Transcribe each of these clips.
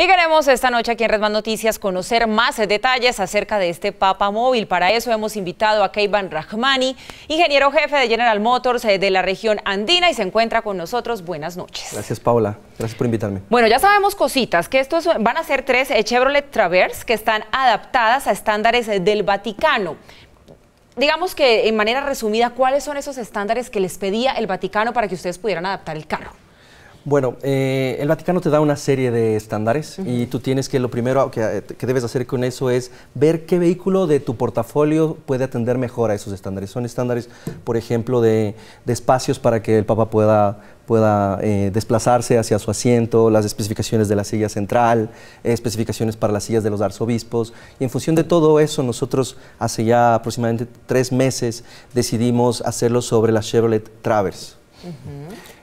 Y queremos esta noche aquí en Red Más Noticias conocer más detalles acerca de este Papa Móvil. Para eso hemos invitado a Keivan Rahmani, ingeniero jefe de General Motors eh, de la región andina y se encuentra con nosotros. Buenas noches. Gracias Paula, gracias por invitarme. Bueno, ya sabemos cositas, que estos van a ser tres eh, Chevrolet Traverse que están adaptadas a estándares eh, del Vaticano. Digamos que en manera resumida, ¿cuáles son esos estándares que les pedía el Vaticano para que ustedes pudieran adaptar el carro? Bueno, eh, el Vaticano te da una serie de estándares y tú tienes que lo primero eh, que, debes hacer con eso es ver qué vehículo de tu portafolio puede atender mejor a esos estándares. Son estándares, por ejemplo, de, de espacios para que el Papa pueda eh, desplazarse hacia su asiento, las especificaciones de la silla central, especificaciones para las sillas de los arzobispos. Y en función de todo eso, nosotros hace ya aproximadamente tres meses decidimos hacerlo sobre la Chevrolet Traverse.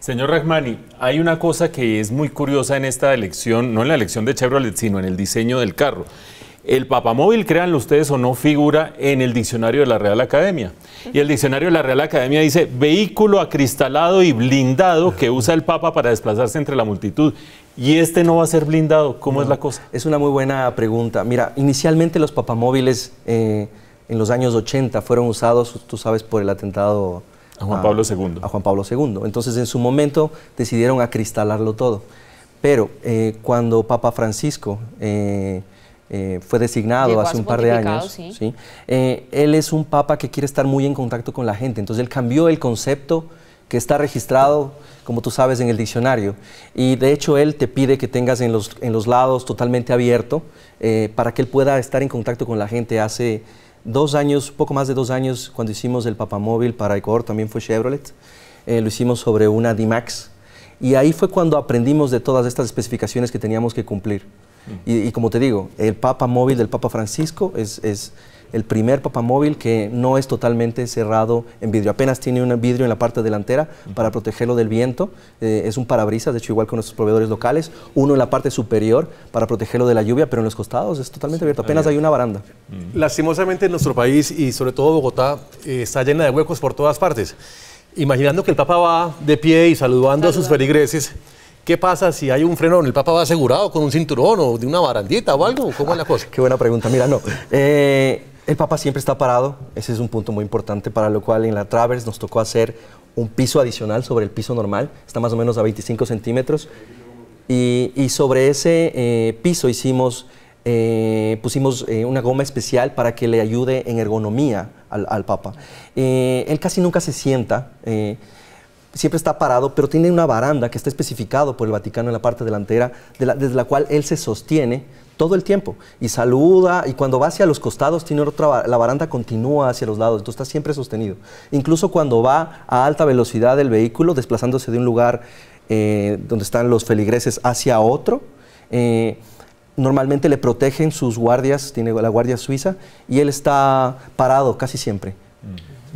Señor Rahmani, hay una cosa que es muy curiosa en esta elección, no en la elección de Chevrolet, sino en el diseño del carro. El papamóvil, créanlo ustedes o no, figura en el diccionario de la Real Academia. Y el diccionario de la Real Academia dice vehículo acristalado y blindado que usa el papa para desplazarse entre la multitud. Y este no va a ser blindado. ¿Cómo es la cosa? Es una muy buena pregunta. Mira, inicialmente los papamóviles eh, en los años 80 fueron usados, tú sabes, por el atentado a Juan Pablo II. A Juan Pablo II. Entonces, en su momento decidieron acristalarlo todo. Pero eh, cuando Papa Francisco eh, eh, fue designado hace un par de años, sí. él es un papa que quiere estar muy en contacto con la gente. Entonces, él cambió el concepto que está registrado, como tú sabes, en el diccionario. Y de hecho él te pide que tengas en los, en los lados totalmente abierto para que él pueda estar en contacto con la gente. Hace dos años, poco más de dos años, cuando hicimos el Papamóvil para Ecuador, también fue Chevrolet, eh, lo hicimos sobre una D-Max. Y ahí fue cuando aprendimos de todas estas especificaciones que teníamos que cumplir. Mm. Y, como te digo, el Papa Móvil del Papa Francisco es el primer papamóvil que no es totalmente cerrado en vidrio. Apenas tiene un vidrio en la parte delantera para protegerlo del viento. Eh, es un parabrisas, de hecho igual con nuestros proveedores locales. Uno en la parte superior para protegerlo de la lluvia, pero en los costados es totalmente abierto. Apenas hay una baranda. Mm. Lastimosamente en nuestro país y sobre todo Bogotá eh, está llena de huecos por todas partes. Imaginando que el Papa va de pie y saludando a sus feligreses. ¿Qué pasa si hay un frenón? ¿El Papa va asegurado con un cinturón o de una barandita o algo? ¿Cómo es la cosa? Qué buena pregunta. Mira, no. Eh, el Papa siempre está parado, ese es un punto muy importante, para lo cual en la Travers nos tocó hacer un piso adicional sobre el piso normal, está más o menos a 25 centímetros, y, sobre ese eh, piso hicimos, eh, pusimos eh, una goma especial para que le ayude en ergonomía al, al Papa. él casi nunca se sienta siempre está parado, pero tiene una baranda que está especificado por el Vaticano en la parte delantera, desde la cual él se sostiene todo el tiempo y saluda y cuando va hacia los costados tiene otra la baranda continúa hacia los lados, entonces está siempre sostenido. Incluso cuando va a alta velocidad el vehículo, desplazándose de un lugar eh, donde están los feligreses hacia otro, eh, normalmente le protegen sus guardias, tiene la guardia suiza y él está parado casi siempre.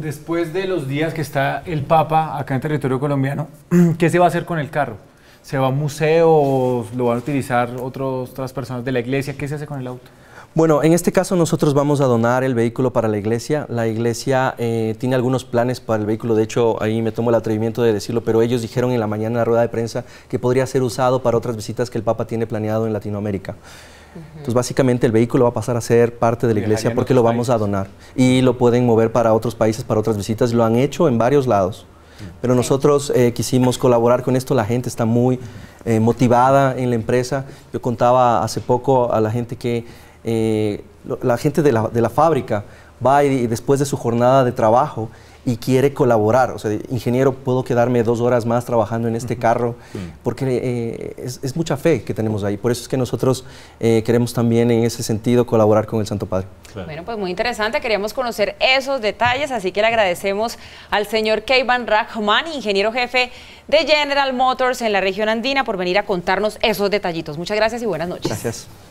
Después de los días que está el Papa acá en territorio colombiano, ¿qué se va a hacer con el carro? ¿Se va a museo o ¿Lo van a utilizar otros, otras personas de la iglesia? ¿Qué se hace con el auto? Bueno, en este caso nosotros vamos a donar el vehículo para la iglesia. La iglesia eh, tiene algunos planes para el vehículo, de hecho ahí me tomo el atrevimiento de decirlo, pero ellos dijeron en la mañana en la rueda de prensa que podría ser usado para otras visitas que el Papa tiene planeado en Latinoamérica. Entonces, básicamente el vehículo va a pasar a ser parte de la iglesia porque lo vamos a donar y lo pueden mover para otros países, para otras visitas. Lo han hecho en varios lados. Pero nosotros eh, quisimos colaborar con esto, la gente está muy eh, motivada en la empresa. Yo contaba hace poco a la gente que eh, la gente de la fábrica va y, después de su jornada de trabajo y quiere colaborar. O sea, ingeniero, puedo quedarme dos horas más trabajando en este carro, porque eh, es, mucha fe que tenemos ahí. Por eso es que nosotros eh, queremos también en ese sentido colaborar con el Santo Padre. Bueno, pues muy interesante, queríamos conocer esos detalles, así que le agradecemos al señor Kevin Rachman, ingeniero jefe de General Motors en la región andina, por venir a contarnos esos detallitos. Muchas gracias y buenas noches. Gracias.